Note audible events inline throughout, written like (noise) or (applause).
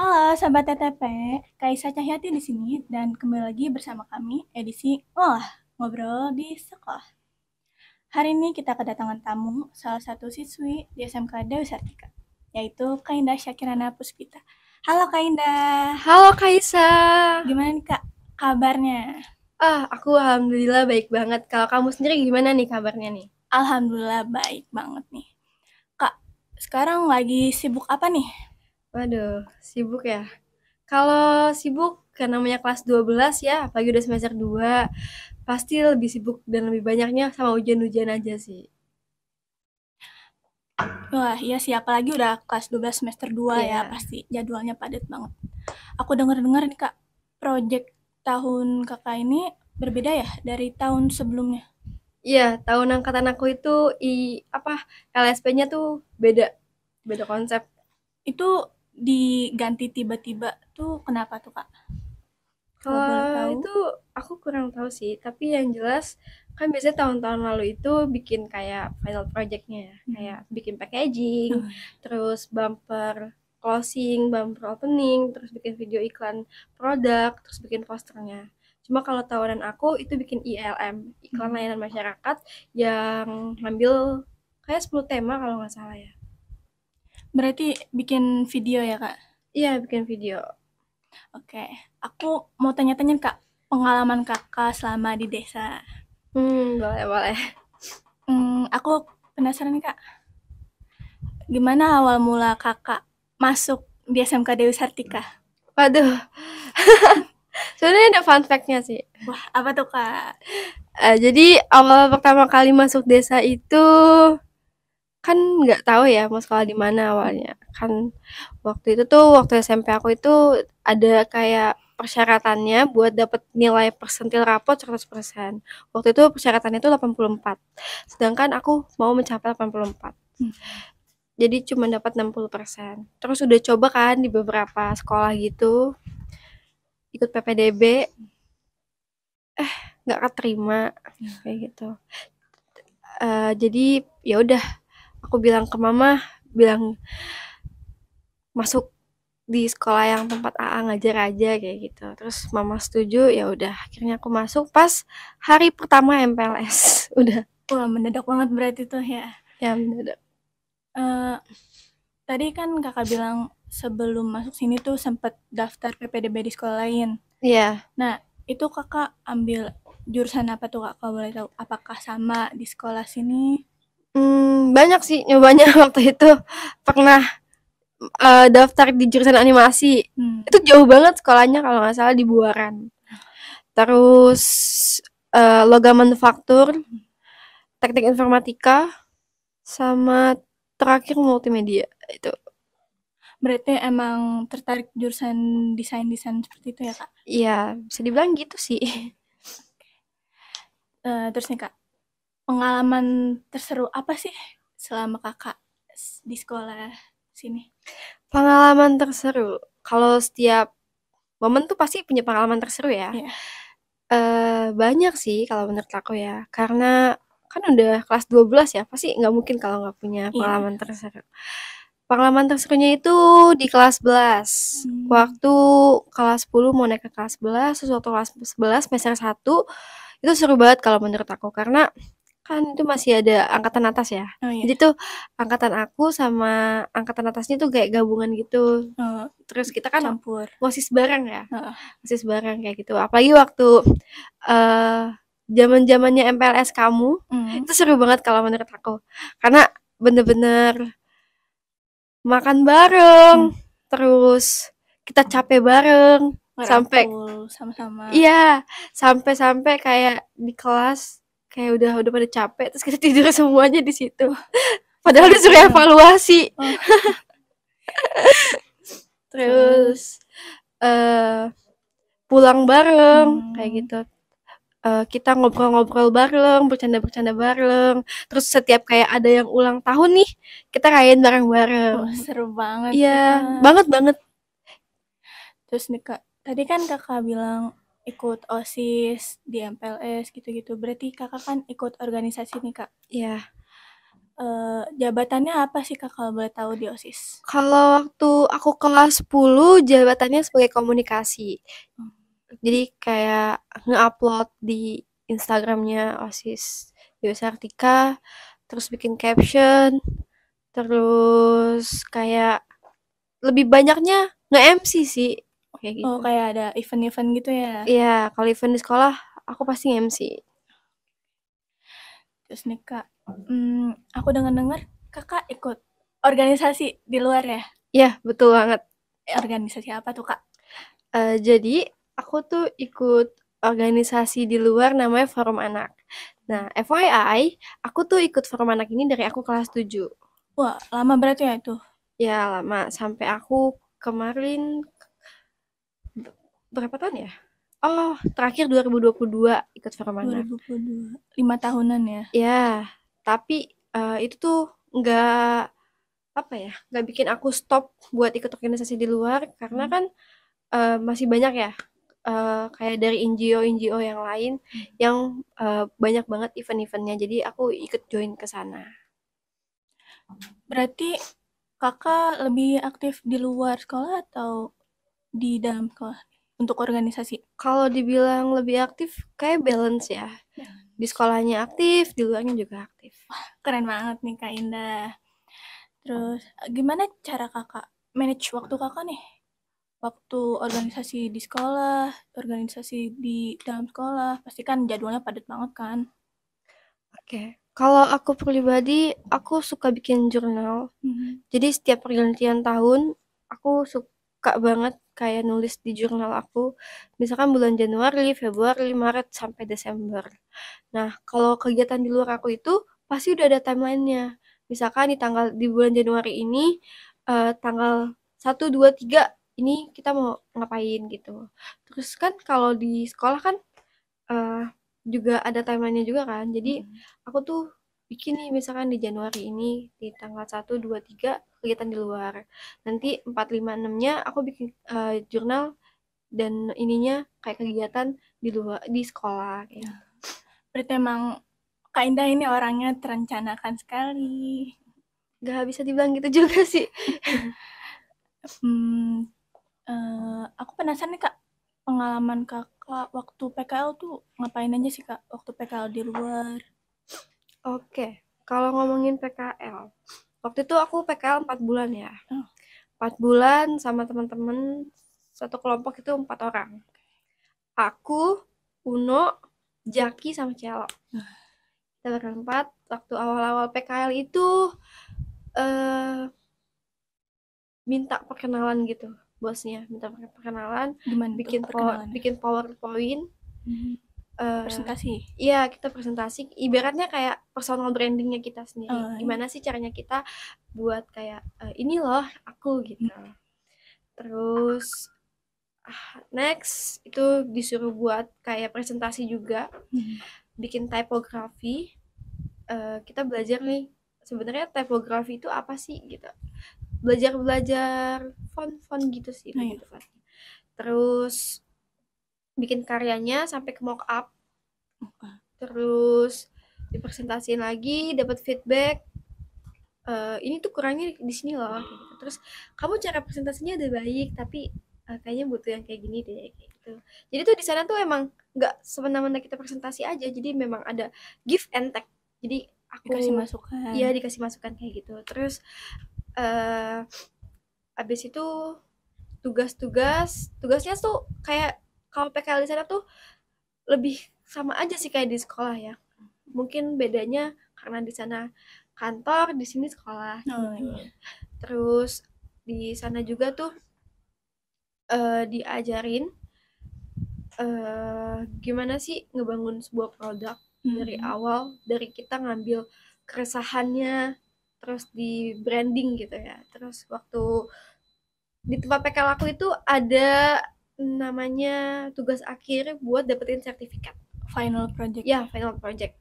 Halo sahabat TTP, Kaisa Cahyati di sini dan kembali lagi bersama kami edisi Ngolah, Ngobrol di Sekolah. Hari ini kita kedatangan tamu salah satu siswi di SMK Dewi Sartika, yaitu Kainda Syakirana Puspita. Halo Kainda. Halo Kaisa. Gimana nih Kak kabarnya? Ah, aku alhamdulillah baik banget. Kalau kamu sendiri gimana nih kabarnya nih? Alhamdulillah baik banget nih. Kak, sekarang lagi sibuk apa nih? Waduh, sibuk ya. Kalau sibuk karena namanya kelas 12 ya, apalagi udah semester 2, pasti lebih sibuk dan lebih banyaknya sama ujian-ujian aja sih. Wah, iya sih, apalagi udah kelas 12 semester 2 yeah. ya, iya. pasti jadwalnya padat banget. Aku denger-dengar nih Kak, project tahun Kakak ini berbeda ya dari tahun sebelumnya? Iya, tahun angkatan aku itu i apa LSP-nya tuh beda, beda konsep. Itu diganti tiba-tiba tuh kenapa tuh kak? Kalau eh, itu aku kurang tahu sih, tapi yang jelas kan biasanya tahun-tahun lalu itu bikin kayak final projectnya, ya, hmm. kayak bikin packaging, hmm. terus bumper closing, bumper opening, terus bikin video iklan produk, terus bikin posternya. Cuma kalau tawaran aku itu bikin ILM, iklan hmm. layanan masyarakat yang ngambil kayak 10 tema kalau nggak salah ya. Berarti bikin video ya, Kak? Iya, bikin video. Oke, aku mau tanya-tanya, Kak, pengalaman Kakak selama di desa. Hmm, boleh, boleh. Hmm, aku penasaran, Kak. Gimana awal mula Kakak masuk di SMK Dewi Sartika? Waduh. (laughs) Sebenarnya ada fun fact-nya sih. Wah, apa tuh, Kak? Uh, jadi awal pertama kali masuk desa itu kan nggak tahu ya mau sekolah di mana awalnya. Kan waktu itu tuh waktu SMP aku itu ada kayak persyaratannya buat dapat nilai persentil rapot 100%. Waktu itu persyaratannya itu 84. Sedangkan aku mau mencapai 84. Hmm. Jadi cuma dapat 60%. Terus udah coba kan di beberapa sekolah gitu. Ikut PPDB. Eh, nggak keterima kayak gitu. Uh, jadi ya udah aku bilang ke mama bilang masuk di sekolah yang tempat AA ngajar aja kayak gitu terus mama setuju ya udah akhirnya aku masuk pas hari pertama MPLS (laughs) udah wah mendadak banget berarti tuh ya ya mendadak uh, tadi kan kakak bilang sebelum masuk sini tuh sempet daftar PPDB di sekolah lain. Iya. Yeah. Nah, itu kakak ambil jurusan apa tuh kak? Kalau boleh tahu, apakah sama di sekolah sini? Hmm, banyak sih nyobanya (laughs) waktu itu pernah uh, daftar di jurusan animasi hmm. itu jauh banget sekolahnya kalau nggak salah di Buaran terus uh, logam manufaktur teknik informatika sama terakhir multimedia itu berarti emang tertarik jurusan desain desain seperti itu ya kak iya bisa dibilang gitu sih uh, terus nih kak pengalaman terseru apa sih selama kakak di sekolah sini? Pengalaman terseru, kalau setiap momen tuh pasti punya pengalaman terseru ya. Yeah. Iya. Uh, banyak sih kalau menurut aku ya, karena kan udah kelas 12 ya, pasti nggak mungkin kalau nggak punya iya. pengalaman yeah. terseru. Pengalaman terserunya itu di kelas 11. Hmm. Waktu kelas 10 mau naik ke kelas 11, sesuatu kelas 11 semester 1 itu seru banget kalau menurut aku karena kan itu masih ada angkatan atas ya. Oh, iya. Jadi tuh angkatan aku sama angkatan atasnya tuh kayak gabungan gitu. Uh, Terus kita kan campur. Masih bareng ya. Uh. Osis bareng kayak gitu. Apalagi waktu eh uh, zaman-zamannya MPLS kamu, mm. itu seru banget kalau menurut aku. Karena bener-bener makan bareng, mm. terus kita capek bareng Merangkul, sampai sama-sama. Iya, sampai-sampai kayak di kelas kayak udah udah pada capek terus kita tidur (laughs) semuanya di situ padahal disuruh evaluasi oh. (laughs) terus uh, pulang bareng hmm. kayak gitu uh, kita ngobrol-ngobrol bareng bercanda-bercanda bareng terus setiap kayak ada yang ulang tahun nih kita rayain bareng-bareng oh, seru banget iya ya. banget banget terus nih kak tadi kan kakak bilang ikut OSIS di MPLS gitu-gitu. Berarti kakak kan ikut organisasi nih kak? Iya. Yeah. Uh, jabatannya apa sih kak kalau boleh tahu di OSIS? Kalau waktu aku kelas 10 jabatannya sebagai komunikasi. Hmm. Jadi kayak nge-upload di Instagramnya OSIS Yos Artika, terus bikin caption, terus kayak lebih banyaknya nge-MC sih kayak oh, gitu. Oh, kayak ada event-event gitu ya? Iya, kalau event di sekolah aku pasti MC. Terus nih kak, hmm, aku dengar-dengar kakak ikut organisasi di luar ya? Iya, betul banget. Eh, organisasi apa tuh kak? Uh, jadi aku tuh ikut organisasi di luar namanya Forum Anak. Nah, FYI, aku tuh ikut Forum Anak ini dari aku kelas 7. Wah, lama berarti ya itu? Ya, lama. Sampai aku kemarin berapa tahun ya? Oh, terakhir 2022 ikut Fermana. 2022. Lima tahunan ya. Ya, tapi uh, itu tuh nggak apa ya? nggak bikin aku stop buat ikut organisasi di luar karena hmm. kan uh, masih banyak ya uh, kayak dari NGO-NGO yang lain hmm. yang uh, banyak banget event-eventnya. Jadi aku ikut join ke sana. Berarti kakak lebih aktif di luar sekolah atau di dalam sekolah? untuk organisasi? Kalau dibilang lebih aktif, kayak balance ya. Di sekolahnya aktif, di luarnya juga aktif. keren banget nih Kak Indah. Terus, gimana cara kakak manage waktu kakak nih? Waktu organisasi di sekolah, organisasi di dalam sekolah, pasti kan jadwalnya padat banget kan? Oke, okay. kalau aku pribadi, aku suka bikin jurnal. Mm -hmm. Jadi setiap pergantian tahun, aku suka suka banget kayak nulis di jurnal aku misalkan bulan Januari, Februari, Maret sampai Desember. Nah, kalau kegiatan di luar aku itu pasti udah ada timelinenya. Misalkan di tanggal di bulan Januari ini uh, tanggal 1 2 3 ini kita mau ngapain gitu. Terus kan kalau di sekolah kan uh, juga ada timelinenya juga kan. Jadi hmm. aku tuh bikin nih misalkan di Januari ini di tanggal 1, 2, 3 kegiatan di luar. Nanti 4, 5, 6-nya aku bikin uh, jurnal dan ininya kayak kegiatan di luar di sekolah kayak. Ya. Berarti emang Kak Indah ini orangnya terencanakan sekali. Gak bisa dibilang gitu juga sih. hmm, uh, aku penasaran nih Kak, pengalaman Kakak waktu PKL tuh ngapain aja sih Kak waktu PKL di luar? Oke, kalau ngomongin PKL, waktu itu aku PKL 4 bulan ya. Oh. bulan sama teman-teman satu kelompok itu empat orang. Aku, Uno, Jaki sama Celo. Kita berempat waktu awal-awal PKL itu eh minta perkenalan gitu bosnya minta perkenalan Gimana bikin po perkenalan? bikin powerpoint mm -hmm. Eh, presentasi. Iya, kita presentasi. Ibaratnya kayak personal brandingnya kita sendiri. Uh, Gimana sih caranya kita buat kayak uh, ini loh aku gitu. Hmm. Terus ah, next itu disuruh buat kayak presentasi juga, hmm. bikin tipografi. Uh, eh, kita belajar nih sebenarnya tipografi itu apa sih gitu. Belajar belajar font-font gitu sih. Nah, gitu kan. Terus bikin karyanya sampai ke mock up terus dipresentasiin lagi dapat feedback uh, ini tuh kurangnya di sini loh gitu. terus kamu cara presentasinya udah baik tapi uh, kayaknya butuh yang kayak gini deh kayak gitu jadi tuh di sana tuh emang nggak semena-mena kita presentasi aja jadi memang ada give and take jadi aku dikasih masukan iya dikasih masukan kayak gitu terus uh, abis itu tugas-tugas tugasnya tuh kayak kalau PKL di sana tuh lebih sama aja sih kayak di sekolah ya mungkin bedanya karena di sana kantor di sini sekolah oh, gitu. iya. terus di sana juga tuh uh, diajarin uh, gimana sih ngebangun sebuah produk hmm. dari mm-hmm. awal dari kita ngambil keresahannya terus di branding gitu ya terus waktu di tempat PKL aku itu ada namanya tugas akhir buat dapetin sertifikat Final project. Ya, final project.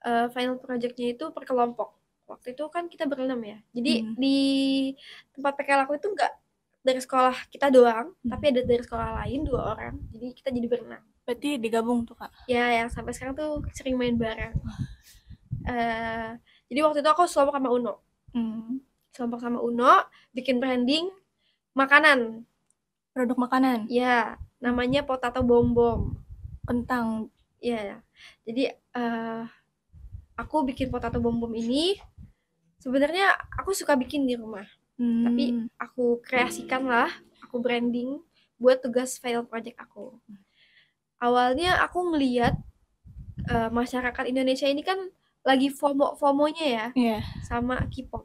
Uh, final projectnya itu per kelompok. Waktu itu kan kita berenam ya. Jadi hmm. di tempat PKL aku itu enggak dari sekolah kita doang, hmm. tapi ada dari sekolah lain dua orang. Jadi kita jadi berenang. Berarti digabung tuh, Kak. Ya, yang sampai sekarang tuh sering main bareng. Uh, jadi waktu itu aku selalu sama Uno. Hmm. sama Uno bikin branding makanan. Produk makanan. Ya, namanya potato bom bom kentang Iya ya. Jadi uh, aku bikin potato bom bom ini sebenarnya aku suka bikin di rumah. Hmm. Tapi aku kreasikan lah, aku branding buat tugas final project aku. Awalnya aku ngeliat uh, masyarakat Indonesia ini kan lagi FOMO-FOMOnya ya yeah. sama K-pop.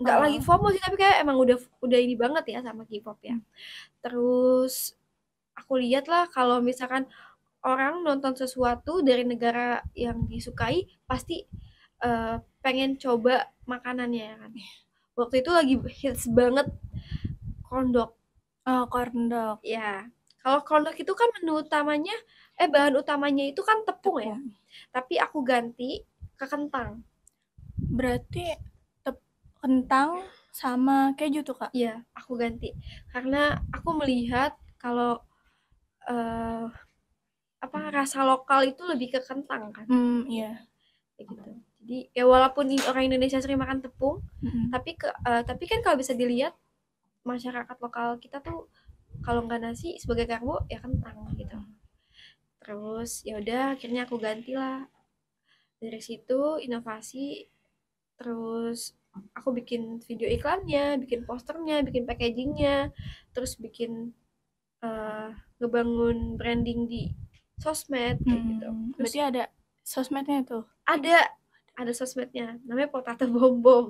Nggak oh. lagi FOMO sih tapi kayak emang udah udah ini banget ya sama K-pop ya. Hmm. Terus aku lihat lah kalau misalkan orang nonton sesuatu dari negara yang disukai pasti uh, pengen coba makanannya ya kan waktu itu lagi hits banget kondok oh kondok ya kalau kondok itu kan menu utamanya eh bahan utamanya itu kan tepung, ya? tepung. ya tapi aku ganti ke kentang berarti tep kentang sama keju tuh kak iya aku ganti karena aku melihat kalau uh, apa rasa lokal itu lebih ke kentang kan hmm, iya kayak gitu jadi ya walaupun orang Indonesia sering makan tepung hmm. tapi ke uh, tapi kan kalau bisa dilihat masyarakat lokal kita tuh kalau nggak nasi sebagai karbo ya kentang gitu hmm. terus ya udah akhirnya aku gantilah dari situ inovasi terus aku bikin video iklannya bikin posternya bikin packagingnya terus bikin uh, ngebangun branding di sosmed hmm. gitu. Terus, Berarti ada sosmednya tuh? Ada, ada sosmednya. Namanya Potato Bom Bom.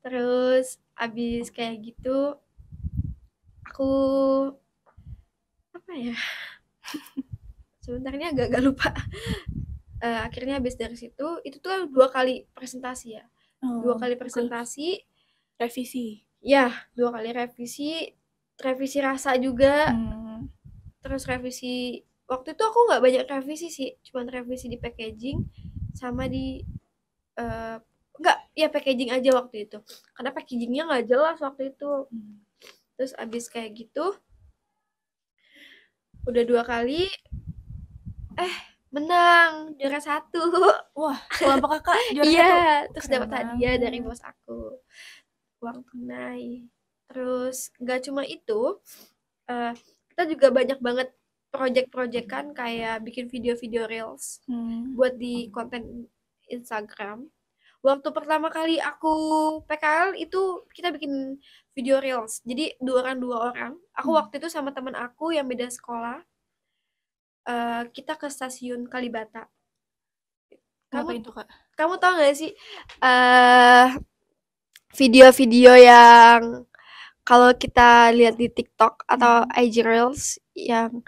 Terus abis kayak gitu, aku apa ya? ini (laughs) agak-agak lupa. Uh, akhirnya abis dari situ, itu tuh kan dua kali presentasi ya. Oh, dua kali presentasi. Revisi. Ya, dua kali revisi. Revisi rasa juga. Hmm. Terus revisi waktu itu aku nggak banyak revisi sih cuman revisi di packaging sama di uh, nggak ya packaging aja waktu itu karena packagingnya nggak jelas waktu itu terus abis kayak gitu udah dua kali eh menang juara satu wah kelompok kakak (laughs) juara iya satu. terus dapat hadiah dari bos aku uang tunai terus nggak cuma itu uh, kita juga banyak banget project-project kan kayak bikin video-video reels hmm. buat di konten Instagram. Waktu pertama kali aku PKL itu kita bikin video reels. Jadi dua orang dua orang. Aku hmm. waktu itu sama teman aku yang beda sekolah. Uh, kita ke stasiun Kalibata. Kamu itu kak? Kamu tau gak sih uh, video-video yang kalau kita lihat di TikTok atau hmm. IG Reels yang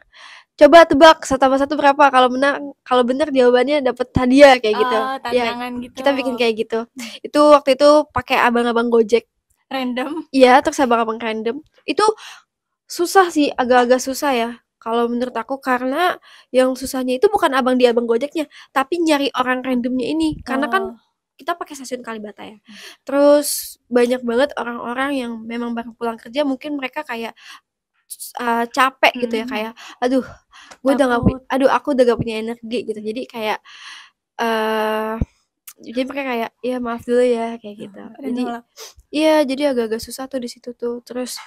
coba tebak satu sama satu berapa kalau menang kalau benar jawabannya dapat hadiah kayak gitu oh, iya, tantangan ya gitu. kita bikin kayak gitu itu waktu itu pakai abang-abang gojek random iya terus abang-abang random itu susah sih agak-agak susah ya kalau menurut aku karena yang susahnya itu bukan abang di abang gojeknya tapi nyari orang randomnya ini karena kan oh. kan kita pakai stasiun Kalibata ya. Terus banyak banget orang-orang yang memang baru pulang kerja mungkin mereka kayak uh, capek gitu ya hmm. kayak aduh gue udah gak aduh aku udah gak punya energi gitu jadi kayak uh, jadi mereka kayak ya maaf dulu ya kayak gitu ah, jadi iya jadi agak-agak susah tuh di situ tuh terus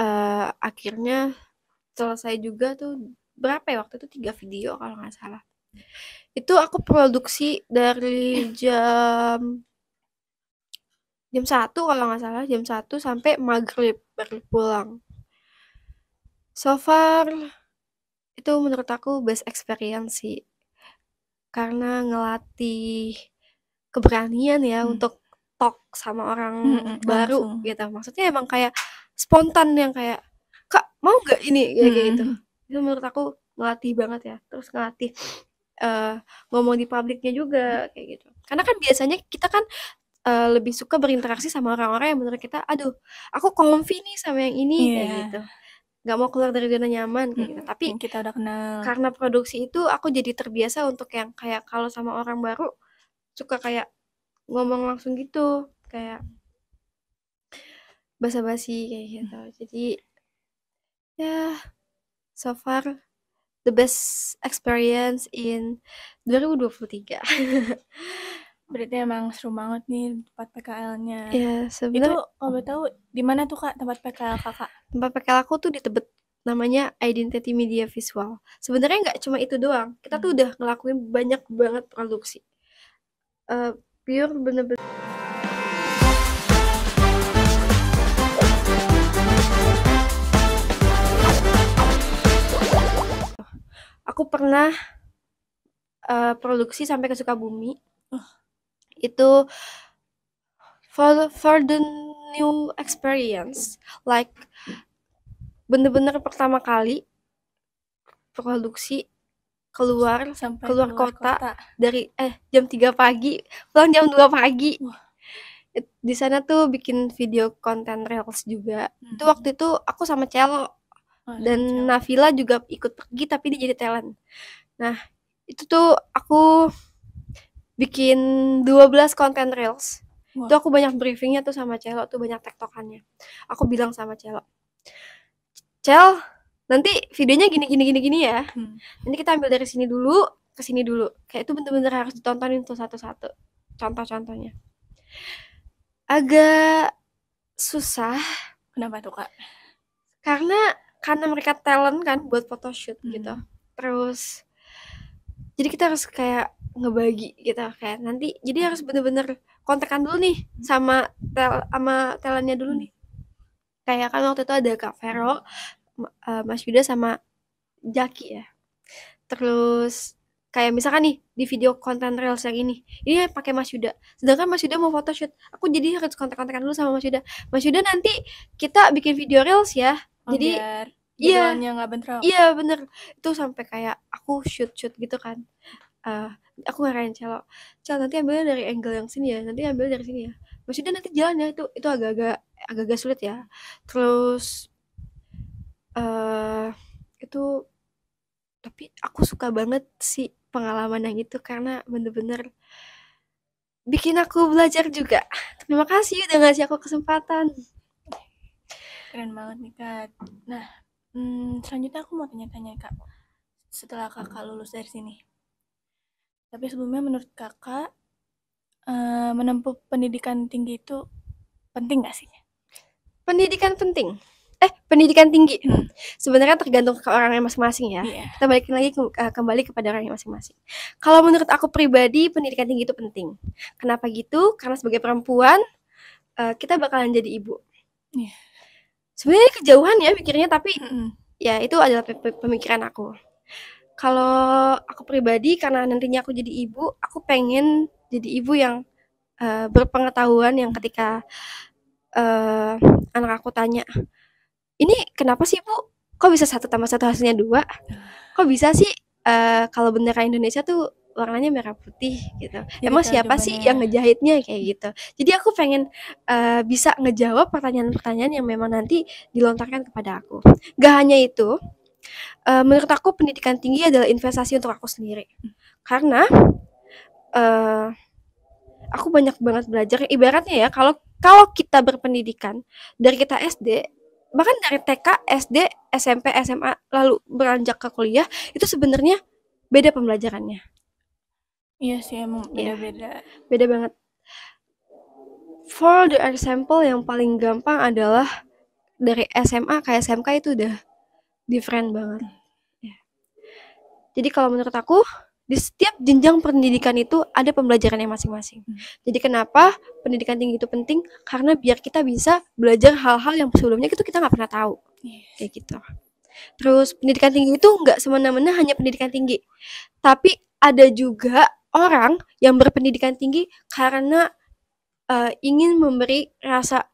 uh, akhirnya selesai juga tuh berapa ya waktu itu tiga video kalau nggak salah itu aku produksi dari jam jam satu kalau nggak salah jam satu sampai maghrib baru pulang so far itu menurut aku best experience sih karena ngelatih keberanian ya hmm. untuk talk sama orang hmm, hmm, hmm baru langsung. gitu maksudnya emang kayak spontan yang kayak kak mau nggak ini ya, hmm. kayak gitu hmm. itu menurut aku ngelatih banget ya terus ngelatih uh, ngomong di publiknya juga hmm. kayak gitu karena kan biasanya kita kan uh, lebih suka berinteraksi sama orang-orang yang menurut kita aduh aku comfy nih sama yang ini yeah. kayak gitu nggak mau keluar dari zona nyaman kayak gitu hmm, tapi yang kita udah kenal karena produksi itu aku jadi terbiasa untuk yang kayak kalau sama orang baru suka kayak ngomong langsung gitu kayak basa-basi kayak gitu hmm. jadi ya so far the best experience in 2023. (laughs) Berarti emang seru banget nih tempat PKL-nya. Iya, sebenernya... itu kalau tahu di mana tuh Kak tempat PKL Kakak? Tempat PKL aku tuh di Tebet namanya Identity Media Visual. Sebenarnya nggak cuma itu doang. Kita tuh hmm. udah ngelakuin banyak banget produksi. Uh, pure bener-bener pernah uh, produksi sampai ke Sukabumi. Itu for for the new experience, like bener-bener pertama kali produksi keluar sampai keluar, keluar kota, kota dari eh jam 3 pagi pulang jam 2 pagi di sana tuh bikin video konten reels juga hmm. itu mm-hmm. waktu itu aku sama Celo dan Nafila juga ikut pergi tapi dia jadi talent nah itu tuh aku bikin 12 konten reels wow. itu aku banyak briefingnya tuh sama Celo tuh banyak tektokannya aku bilang sama Celo Cel nanti videonya gini gini gini gini ya hmm. nanti kita ambil dari sini dulu ke sini dulu kayak itu bener-bener harus ditontonin tuh satu-satu contoh-contohnya agak susah kenapa tuh kak karena karena mereka talent kan buat photoshoot hmm. gitu terus jadi kita harus kayak ngebagi gitu kayak nanti jadi harus bener-bener kontekan dulu nih sama tel sama talentnya dulu nih kayak kan waktu itu ada kak Vero uh, Mas Yuda sama Jaki ya terus kayak misalkan nih di video konten reels yang ini ini pakai Mas Yuda sedangkan Mas Yuda mau photoshoot aku jadi harus kontak-kontakan dulu sama Mas Yuda Mas Yuda nanti kita bikin video reels ya Oh, jadi iya nggak bentrok iya bener itu sampai kayak aku shoot shoot gitu kan uh, aku ngarahin celo celo nanti ambil dari angle yang sini ya nanti ambil dari sini ya maksudnya nanti jalan ya itu itu agak-agak agak-agak sulit ya terus uh, itu tapi aku suka banget si pengalaman yang itu karena bener-bener bikin aku belajar juga. Terima kasih udah ngasih aku kesempatan keren banget nih kak nah hmm, selanjutnya aku mau tanya-tanya kak setelah kakak lulus dari sini tapi sebelumnya menurut kakak uh, menempuh pendidikan tinggi itu penting gak sih pendidikan penting eh pendidikan tinggi hmm. sebenarnya tergantung ke orang yang masing-masing ya yeah. kita balikin lagi ke, uh, kembali kepada orang yang masing-masing kalau menurut aku pribadi pendidikan tinggi itu penting kenapa gitu karena sebagai perempuan uh, kita bakalan jadi ibu yeah sebenarnya kejauhan ya pikirnya tapi hmm. ya itu adalah pemikiran aku kalau aku pribadi karena nantinya aku jadi ibu aku pengen jadi ibu yang uh, berpengetahuan yang ketika uh, anak aku tanya ini kenapa sih bu kok bisa satu tambah satu hasilnya dua kok bisa sih uh, kalau bendera Indonesia tuh warnanya merah putih gitu. Jadi Emang siapa sih sih yang ngejahitnya kayak gitu. Jadi aku pengen uh, bisa ngejawab pertanyaan-pertanyaan yang memang nanti dilontarkan kepada aku. Gak hanya itu, uh, menurut aku pendidikan tinggi adalah investasi untuk aku sendiri. Karena uh, aku banyak banget belajar. Ibaratnya ya kalau kalau kita berpendidikan dari kita SD bahkan dari TK, SD, SMP, SMA lalu beranjak ke kuliah itu sebenarnya beda pembelajarannya. Iya sih emang iya. beda-beda. Yeah. beda banget. For the example yang paling gampang adalah dari SMA ke SMK itu udah different banget. Hmm. Iya. Jadi kalau menurut aku di setiap jenjang pendidikan itu ada pembelajaran yang masing-masing. Hmm. Jadi kenapa pendidikan tinggi itu penting? Karena biar kita bisa belajar hal-hal yang sebelumnya itu kita nggak pernah tahu. Yes. Kayak gitu. Terus pendidikan tinggi itu nggak semena-mena hanya pendidikan tinggi, tapi ada juga orang yang berpendidikan tinggi karena uh, ingin memberi rasa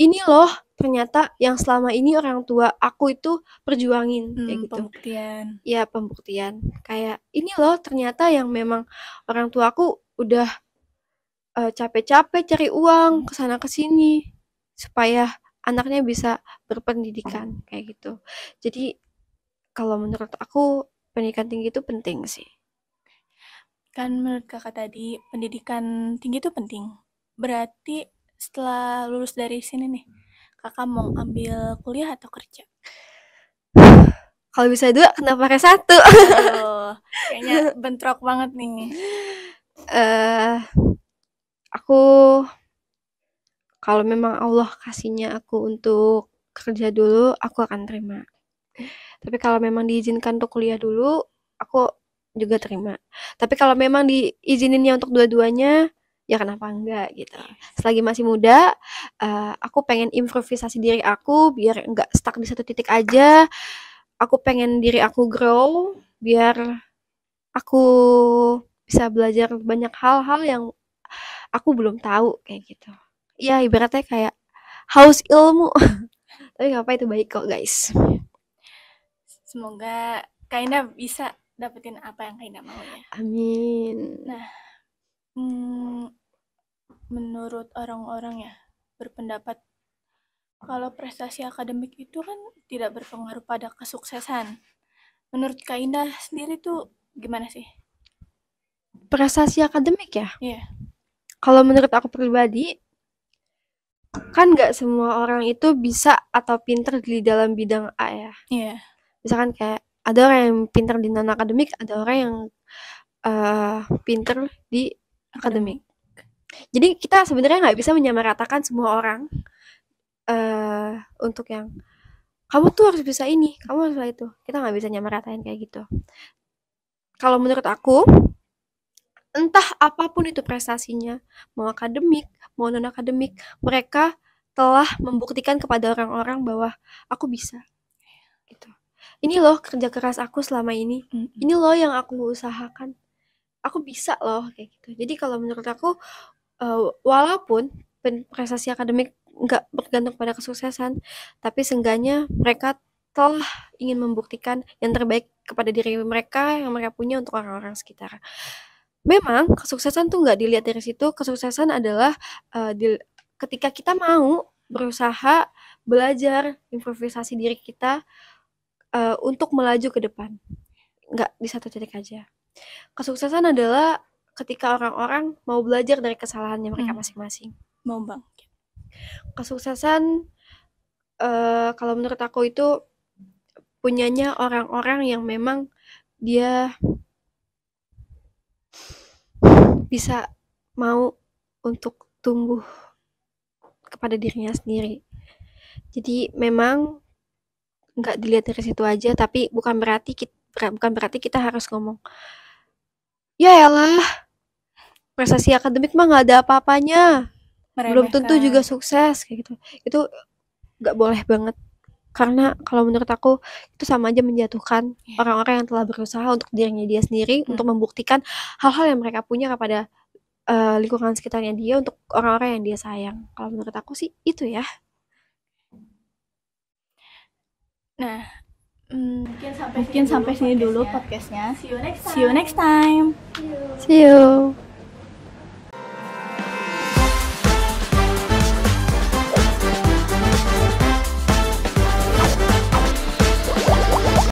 ini loh ternyata yang selama ini orang tua aku itu perjuangin hmm, kayak gitu. Pembuktian. Ya pembuktian. Kayak ini loh ternyata yang memang orang tua aku udah uh, capek-capek cari uang kesana kesini supaya anaknya bisa berpendidikan kayak gitu. Jadi kalau menurut aku pendidikan tinggi itu penting sih. Kan menurut kakak tadi, pendidikan tinggi itu penting. Berarti setelah lulus dari sini nih, kakak mau ambil kuliah atau kerja? Kalau bisa dua, kenapa pakai satu? Aduh, kayaknya (laughs) bentrok banget nih. Uh, aku kalau memang Allah kasihnya aku untuk kerja dulu, aku akan terima. Tapi kalau memang diizinkan untuk kuliah dulu, aku juga terima tapi kalau memang diizininnya untuk dua-duanya ya kenapa enggak gitu iya. selagi masih muda uh, aku pengen improvisasi diri aku biar enggak stuck di satu titik aja aku pengen diri aku grow biar aku bisa belajar banyak hal-hal yang aku belum tahu kayak gitu ya ibaratnya kayak haus ilmu (laughs) tapi ngapain itu baik kok guys semoga Kainda bisa dapetin apa yang Kainda mau ya. Amin. Nah, hmm, menurut orang-orang ya berpendapat kalau prestasi akademik itu kan tidak berpengaruh pada kesuksesan. Menurut Kainda sendiri tuh gimana sih? Prestasi akademik ya? Iya. Yeah. Kalau menurut aku pribadi, kan nggak semua orang itu bisa atau pinter di dalam bidang A ya. Iya. Yeah. Misalkan kayak ada orang yang pinter di non akademik ada orang yang uh, pinter di akademik jadi kita sebenarnya nggak bisa menyamaratakan semua orang uh, untuk yang kamu tuh harus bisa ini kamu harus bisa itu kita nggak bisa nyamaratain kayak gitu kalau menurut aku entah apapun itu prestasinya mau akademik mau non akademik mereka telah membuktikan kepada orang-orang bahwa aku bisa gitu ini loh kerja keras aku selama ini mm-hmm. ini loh yang aku usahakan aku bisa loh kayak gitu jadi kalau menurut aku uh, walaupun prestasi akademik nggak bergantung pada kesuksesan tapi seenggaknya mereka telah ingin membuktikan yang terbaik kepada diri mereka yang mereka punya untuk orang-orang sekitar memang kesuksesan tuh nggak dilihat dari situ kesuksesan adalah uh, eh, di, ketika kita mau berusaha belajar improvisasi diri kita uh, untuk melaju ke depan nggak di satu titik aja kesuksesan adalah ketika orang-orang mau belajar dari kesalahannya mereka hmm. masing-masing hmm. mau bang kesuksesan uh, kalau menurut aku itu punyanya orang-orang yang memang dia bisa mau untuk tumbuh kepada dirinya sendiri. Jadi memang nggak dilihat dari situ aja tapi bukan berarti kita bukan berarti kita harus ngomong ya elah prestasi akademik mah nggak ada apa-apanya belum tentu juga sukses kayak gitu itu nggak boleh banget karena kalau menurut aku itu sama aja menjatuhkan iya. orang-orang yang telah berusaha untuk dirinya dia sendiri hmm. untuk membuktikan hal-hal yang mereka punya kepada uh, lingkungan sekitarnya dia untuk orang-orang yang dia sayang kalau menurut aku sih itu ya Nah, hmm, mungkin sampai mungkin sini sampai dulu sini podcastnya. dulu podcastnya. See you next time. See you. Next time. See you. See you.